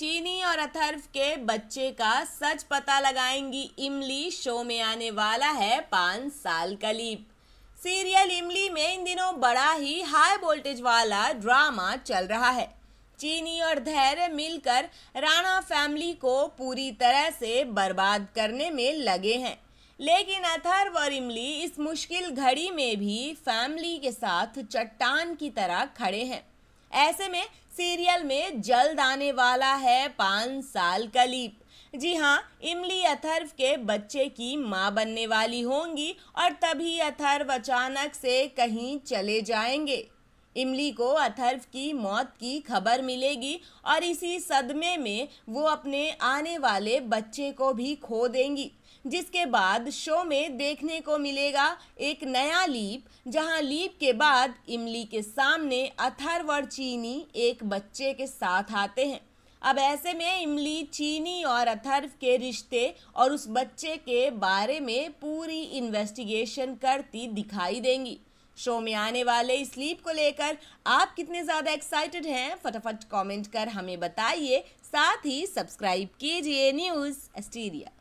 चीनी और अथर्व के बच्चे का सच पता लगाएंगी इमली शो में आने वाला है पाँच साल का लीप सीरियल इमली में इन दिनों बड़ा ही हाई वोल्टेज वाला ड्रामा चल रहा है चीनी और धैर्य मिलकर राणा फैमिली को पूरी तरह से बर्बाद करने में लगे हैं लेकिन अथर्व और इमली इस मुश्किल घड़ी में भी फैमिली के साथ चट्टान की तरह खड़े हैं ऐसे में सीरियल में जल्द आने वाला है पाँच साल कलीप जी हाँ इमली अथर्व के बच्चे की माँ बनने वाली होंगी और तभी अथर्व अचानक से कहीं चले जाएंगे इमली को अथर्व की मौत की खबर मिलेगी और इसी सदमे में वो अपने आने वाले बच्चे को भी खो देंगी जिसके बाद शो में देखने को मिलेगा एक नया लीप जहां लीप के बाद इमली के सामने अथर्व और चीनी एक बच्चे के साथ आते हैं अब ऐसे में इमली चीनी और अथर्व के रिश्ते और उस बच्चे के बारे में पूरी इन्वेस्टिगेशन करती दिखाई देंगी शो में आने वाले इस लीप को लेकर आप कितने ज़्यादा एक्साइटेड हैं फटाफट कमेंट कर हमें बताइए साथ ही सब्सक्राइब कीजिए न्यूज़ एस्टीरिया